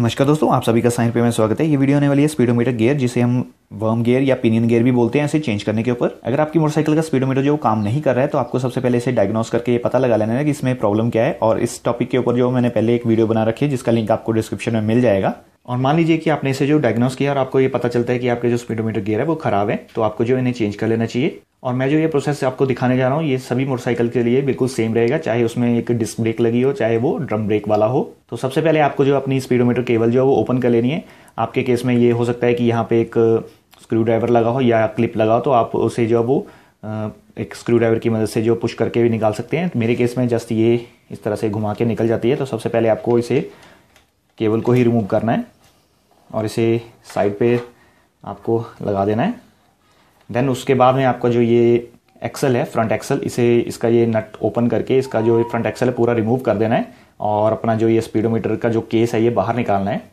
नमस्कार दोस्तों आप सभी का साइन पे में स्वागत है ये वीडियो होने वाली है स्पीडोमीटर गियर जिसे हम वर्म गियर या पिनियन गियर भी बोलते हैं इसे चेंज करने के ऊपर अगर आपकी मोटरसाइकिल का स्पीडोमीटर जो काम नहीं कर रहा है तो आपको सबसे पहले इसे डायग्नोस करके ये पता लगा लेना है कि इसमें प्रॉब्लम क्या है और इस टॉपिक के ऊपर जो मैंने पहले एक वीडियो बना रखी है जिसका लिंक आपको डिस्क्रिप्शन में मिल जाएगा और मान लीजिए कि आपने इसे जो डायग्नोस किया और आपको ये पता चलता है कि आपके जो स्पीडोमीटर गियर है वो खराब है तो आपको जो इन्हें चेंज कर लेना चाहिए और मैं जो ये प्रोसेस आपको दिखाने जा रहा हूँ ये सभी मोटरसाइकिल के लिए बिल्कुल सेम रहेगा चाहे उसमें एक डिस्क ब्रेक लगी हो चाहे वो ड्रम ब्रेक वाला हो तो सबसे पहले आपको जो अपनी स्पीडोमीटर केबल जो है वो ओपन कर लेनी है आपके केस में ये हो सकता है कि यहाँ पे एक स्क्रू uh, ड्राइवर लगा हो या क्लिप लगा हो तो आप उसे जो है वो uh, एक स्क्रू ड्राइवर की मदद से जो पुश करके भी निकाल सकते हैं मेरे केस में जस्ट ये इस तरह से घुमा के निकल जाती है तो सबसे पहले आपको इसे केबल को ही रिमूव करना है और इसे साइड पे आपको लगा देना है देन उसके बाद में आपका जो ये एक्सल है फ्रंट एक्सल इसे इसका ये नट ओपन करके इसका जो फ्रंट एक्सल है पूरा रिमूव कर देना है और अपना जो ये स्पीडोमीटर का जो केस है ये बाहर निकालना है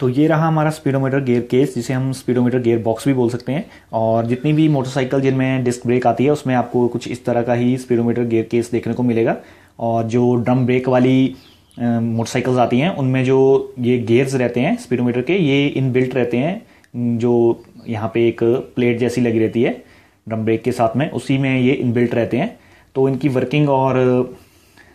तो ये रहा हमारा स्पीडोमीटर गियर केस जिसे हम स्पीडोमीटर गियर बॉक्स भी बोल सकते हैं और जितनी भी मोटरसाइकिल जिनमें डिस्क ब्रेक आती है उसमें आपको कुछ इस तरह का ही स्पीडोमीटर गियर केस देखने को मिलेगा और जो ड्रम ब्रेक वाली मोटरसाइकिल्स आती हैं उनमें जो ये गेयर्स रहते हैं स्पीडोमीटर के ये इन बिल्ट रहते हैं जो यहाँ पे एक प्लेट जैसी लगी रहती है ड्रम ब्रेक के साथ में उसी में ये इन बिल्ट रहते हैं तो इनकी वर्किंग और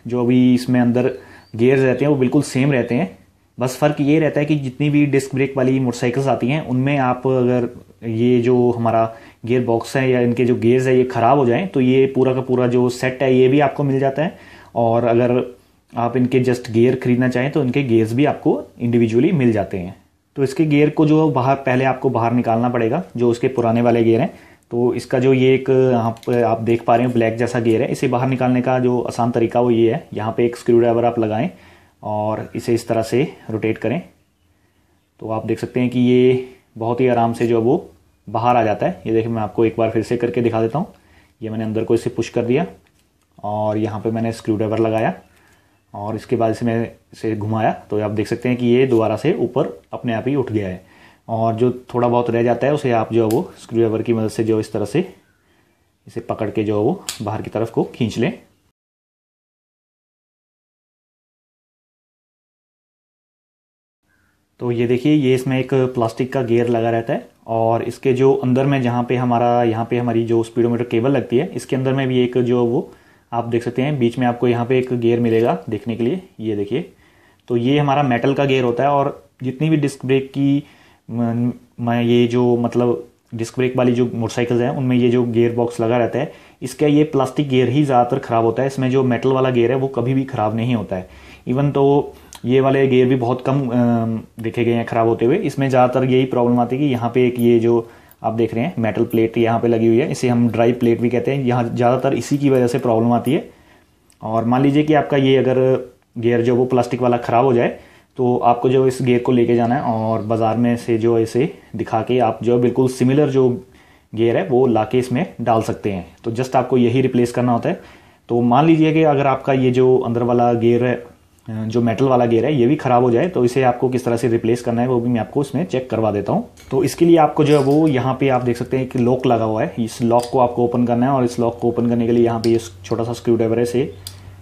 जो अभी इसमें अंदर गेयर्स रहते हैं वो बिल्कुल सेम रहते हैं बस फ़र्क ये रहता है कि जितनी भी डिस्क ब्रेक वाली मोटरसाइकिल्स आती हैं उनमें आप अगर ये जो हमारा गेयर बॉक्स है या इनके जो गेयर्स है ये ख़राब हो जाएं तो ये पूरा का पूरा जो सेट है ये भी आपको मिल जाता है और अगर आप इनके जस्ट गेयर खरीदना चाहें तो इनके गेयर्स भी आपको इंडिविजुअली मिल जाते हैं तो इसके गेयर को जो बाहर पहले आपको बाहर निकालना पड़ेगा जो उसके पुराने वाले गेयर हैं तो इसका जो ये एक यहाँ पर आप देख पा रहे हो ब्लैक जैसा गेयर है इसे बाहर निकालने का जो आसान तरीका वो ये है यहाँ पे एक स्क्रू ड्राइवर आप लगाएं और इसे इस तरह से रोटेट करें तो आप देख सकते हैं कि ये बहुत ही आराम से जो है वो बाहर आ जाता है ये देखिए मैं आपको एक बार फिर से करके दिखा देता हूँ ये मैंने अंदर को इसे पुश कर दिया और यहाँ पे मैंने स्क्रू ड्राइवर लगाया और इसके बाद इसे मैं इसे घुमाया तो आप देख सकते हैं कि ये दोबारा से ऊपर अपने आप ही उठ गया है और जो थोड़ा बहुत रह जाता है उसे आप जो है वो स्क्रू ड्राइवर की मदद से जो इस तरह से इसे पकड़ के जो है वो बाहर की तरफ को खींच लें तो ये देखिए ये इसमें एक प्लास्टिक का गेयर लगा रहता है और इसके जो अंदर में जहाँ पे हमारा यहाँ पे हमारी जो स्पीडोमीटर केबल लगती है इसके अंदर में भी एक जो वो आप देख सकते हैं बीच में आपको यहाँ पे एक गेयर मिलेगा देखने के लिए ये देखिए तो ये हमारा मेटल का गेयर होता है और जितनी भी डिस्क ब्रेक की मैं ये जो मतलब डिस्क ब्रेक वाली जो मोटरसाइकिल्स हैं उनमें ये जो गेयर बॉक्स लगा रहता है इसका ये प्लास्टिक गेयर ही ज़्यादातर ख़राब होता है इसमें जो मेटल वाला गेयर है वो कभी भी ख़राब नहीं होता है इवन तो ये वाले गेयर भी बहुत कम देखे गए हैं ख़राब होते हुए इसमें ज़्यादातर यही प्रॉब्लम आती है कि यहाँ पे एक ये जो आप देख रहे हैं मेटल प्लेट यहाँ पे लगी हुई है इसे हम ड्राई प्लेट भी कहते हैं यहाँ ज़्यादातर इसी की वजह से प्रॉब्लम आती है और मान लीजिए कि आपका ये अगर गेयर जो वो प्लास्टिक वाला ख़राब हो जाए तो आपको जो इस गेयर को लेके जाना है और बाज़ार में से जो इसे दिखा के आप जो बिल्कुल सिमिलर जो गेयर है वो ला इसमें डाल सकते हैं तो जस्ट आपको यही रिप्लेस करना होता है तो मान लीजिए कि अगर आपका ये जो अंदर वाला गेयर है जो मेटल वाला गेयर है ये भी ख़राब हो जाए तो इसे आपको किस तरह से रिप्लेस करना है वो भी मैं आपको उसमें चेक करवा देता हूँ तो इसके लिए आपको जो है वो यहाँ पे आप देख सकते हैं एक लॉक लगा हुआ है इस लॉक को आपको ओपन करना है और इस लॉक को ओपन करने के लिए यहाँ पे ये छोटा सा स्क्रू ड्राइवर है से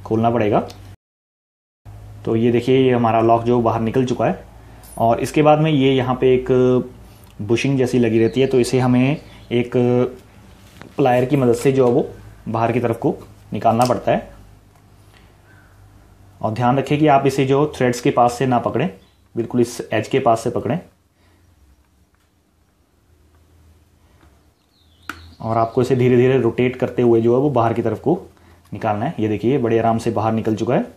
खोलना पड़ेगा तो ये देखिए ये हमारा लॉक जो बाहर निकल चुका है और इसके बाद में ये यहाँ पर एक बुशिंग जैसी लगी रहती है तो इसे हमें एक प्लायर की मदद से जो है वो बाहर की तरफ को निकालना पड़ता है और ध्यान रखें कि आप इसे जो थ्रेड्स के पास से ना पकड़ें बिल्कुल इस एज के पास से पकड़ें और आपको इसे धीरे धीरे रोटेट करते हुए जो है वो बाहर की तरफ को निकालना है ये देखिए बड़े आराम से बाहर निकल चुका है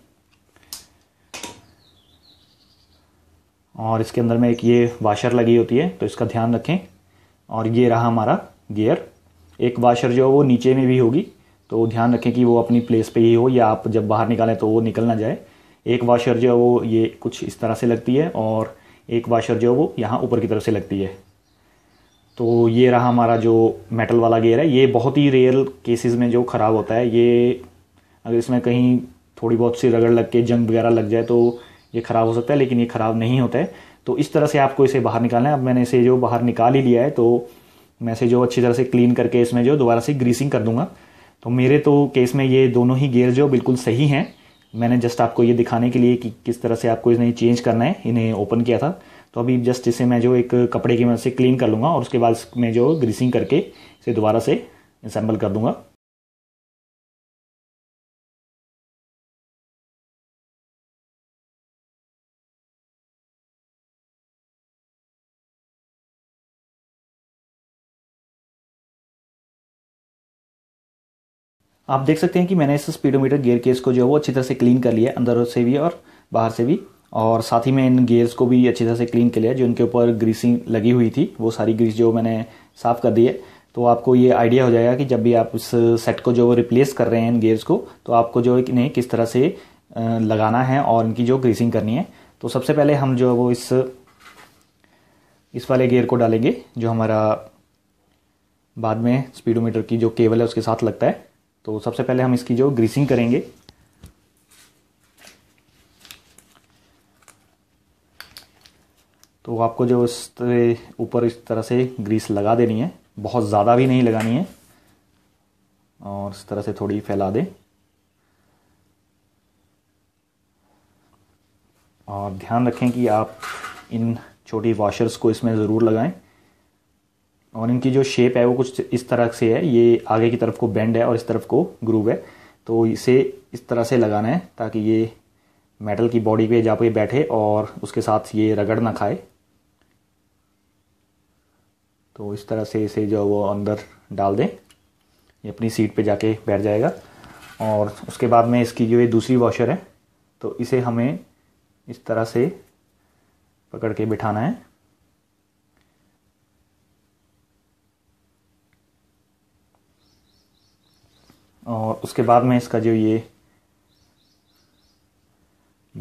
और इसके अंदर में एक ये वाशर लगी होती है तो इसका ध्यान रखें और ये रहा हमारा गियर एक वाशर जो है वो नीचे में भी होगी तो ध्यान रखें कि वो अपनी प्लेस पे ही हो या आप जब बाहर निकालें तो वो निकल ना जाए एक वाशर जो है वो ये कुछ इस तरह से लगती है और एक वाशर जो है वो यहाँ ऊपर की तरफ से लगती है तो ये रहा हमारा जो मेटल वाला गेयर है ये बहुत ही रेयर केसेस में जो ख़राब होता है ये अगर इसमें कहीं थोड़ी बहुत सी रगड़ लग के जंग वगैरह लग जाए तो ये ख़राब हो सकता है लेकिन ये ख़राब नहीं होता है तो इस तरह से आपको इसे बाहर निकालना है अब मैंने इसे जो बाहर निकाल ही लिया है तो मैं इसे जो अच्छी तरह से क्लीन करके इसमें जो दोबारा से ग्रीसिंग कर दूंगा तो मेरे तो केस में ये दोनों ही गेयर जो बिल्कुल सही हैं मैंने जस्ट आपको ये दिखाने के लिए कि किस तरह से आपको इन्हें चेंज करना है इन्हें ओपन किया था तो अभी जस्ट इसे मैं जो एक कपड़े की मदद से क्लीन कर लूँगा और उसके बाद मैं जो ग्रीसिंग करके इसे दोबारा से असेंबल कर दूँगा आप देख सकते हैं कि मैंने इस स्पीडोमीटर गियर केस को जो है वो अच्छी तरह से क्लीन कर लिया अंदर से भी और बाहर से भी और साथ ही मैं इन गेयर्स को भी अच्छी तरह से क्लीन कर लिया जो इनके ऊपर ग्रीसिंग लगी हुई थी वो सारी ग्रीस जो मैंने साफ़ कर दी है तो आपको ये आइडिया हो जाएगा कि जब भी आप इस सेट को जो रिप्लेस कर रहे हैं इन गेयर्स को तो आपको जो इन्हें किस तरह से लगाना है और इनकी जो ग्रीसिंग करनी है तो सबसे पहले हम जो वो इस इस वाले गेयर को डालेंगे जो हमारा बाद में स्पीडोमीटर की जो केबल है उसके साथ लगता है तो सबसे पहले हम इसकी जो ग्रीसिंग करेंगे तो आपको जो इस ऊपर इस तरह से ग्रीस लगा देनी है बहुत ज़्यादा भी नहीं लगानी है और इस तरह से थोड़ी फैला दें और ध्यान रखें कि आप इन छोटी वॉशर्स को इसमें ज़रूर लगाएं और इनकी जो शेप है वो कुछ इस तरह से है ये आगे की तरफ को बेंड है और इस तरफ को ग्रूव है तो इसे इस तरह से लगाना है ताकि ये मेटल की बॉडी पे जा पे बैठे और उसके साथ ये रगड़ ना खाए तो इस तरह से इसे जो वो अंदर डाल दें ये अपनी सीट पे जाके बैठ जाएगा और उसके बाद में इसकी जो ये दूसरी वॉशर है तो इसे हमें इस तरह से पकड़ के बिठाना है और उसके बाद में इसका जो ये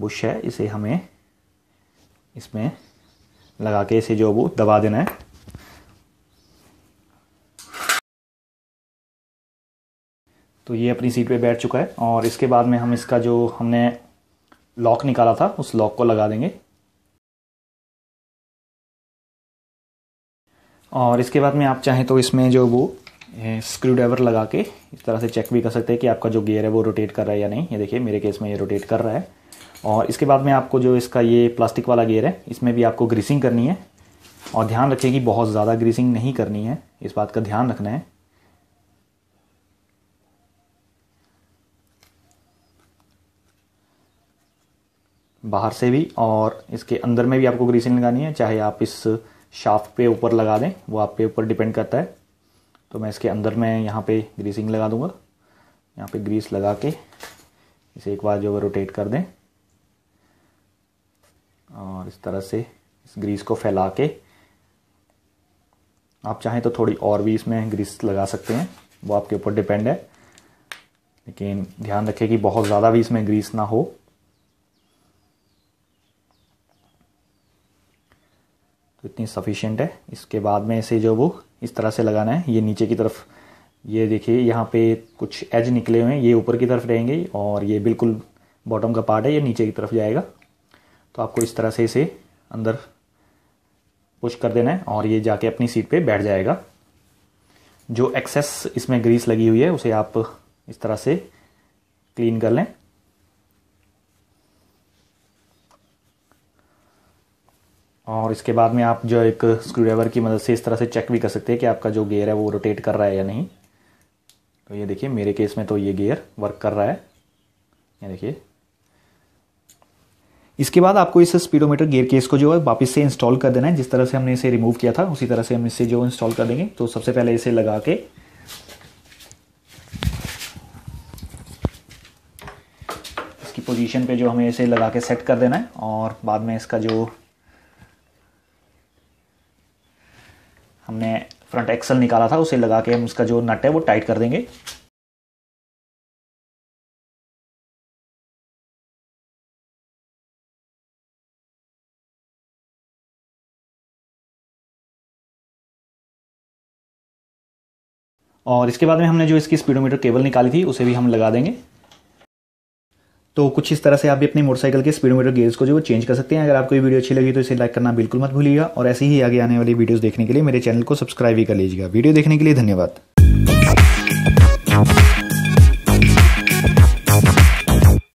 बुश है इसे हमें इसमें लगा के इसे जो वो दबा देना है तो ये अपनी सीट पे बैठ चुका है और इसके बाद में हम इसका जो हमने लॉक निकाला था उस लॉक को लगा देंगे और इसके बाद में आप चाहें तो इसमें जो वो स्क्रू ड्राइवर लगा के इस तरह से चेक भी कर सकते हैं कि आपका जो गियर है वो रोटेट कर रहा है या नहीं ये देखिए मेरे केस में ये रोटेट कर रहा है और इसके बाद में आपको जो इसका ये प्लास्टिक वाला गियर है इसमें भी आपको ग्रीसिंग करनी है और ध्यान रखिए कि बहुत ज़्यादा ग्रीसिंग नहीं करनी है इस बात का ध्यान रखना है बाहर से भी और इसके अंदर में भी आपको ग्रीसिंग लगानी है चाहे आप इस शाफ्ट पे ऊपर लगा दें वो आप पे ऊपर डिपेंड करता है तो मैं इसके अंदर में यहाँ पे ग्रीसिंग लगा दूँगा यहाँ पे ग्रीस लगा के इसे एक बार जो है रोटेट कर दें और इस तरह से इस ग्रीस को फैला के आप चाहें तो थोड़ी और भी इसमें ग्रीस लगा सकते हैं वो आपके ऊपर डिपेंड है लेकिन ध्यान रखें कि बहुत ज़्यादा भी इसमें ग्रीस ना हो तो इतनी सफिशेंट है इसके बाद में इसे जो वो इस तरह से लगाना है ये नीचे की तरफ ये देखिए यहाँ पे कुछ एज निकले हुए हैं ये ऊपर की तरफ रहेंगे और ये बिल्कुल बॉटम का पार्ट है ये नीचे की तरफ जाएगा तो आपको इस तरह से इसे अंदर पुश कर देना है और ये जाके अपनी सीट पे बैठ जाएगा जो एक्सेस इसमें ग्रीस लगी हुई है उसे आप इस तरह से क्लीन कर लें और इसके बाद में आप जो एक स्क्रू ड्राइवर की मदद से इस तरह से चेक भी कर सकते हैं कि आपका जो गेयर है वो रोटेट कर रहा है या नहीं तो ये देखिए मेरे केस में तो ये गेयर वर्क कर रहा है ये देखिए इसके बाद आपको इस स्पीडोमीटर गियर केस को जो है वापस से इंस्टॉल कर देना है जिस तरह से हमने इसे रिमूव किया था उसी तरह से हम इसे जो इंस्टॉल कर देंगे तो सबसे पहले इसे लगा के इसकी पोजीशन पे जो हमें इसे लगा के सेट कर देना है और बाद में इसका जो हमने फ्रंट एक्सल निकाला था उसे लगा के हम उसका जो नट है वो टाइट कर देंगे और इसके बाद में हमने जो इसकी स्पीडोमीटर केबल निकाली थी उसे भी हम लगा देंगे तो कुछ इस तरह से आप भी अपनी मोटरसाइकिल के स्पीडोमीटर गेज को जो चेंज कर सकते हैं अगर आपको ये वीडियो अच्छी लगी तो इसे लाइक करना बिल्कुल मत भूलिएगा और ऐसी ही आगे आने वाली वीडियोस देखने के लिए मेरे चैनल को सब्सक्राइब भी कर लीजिएगा वीडियो देखने के लिए धन्यवाद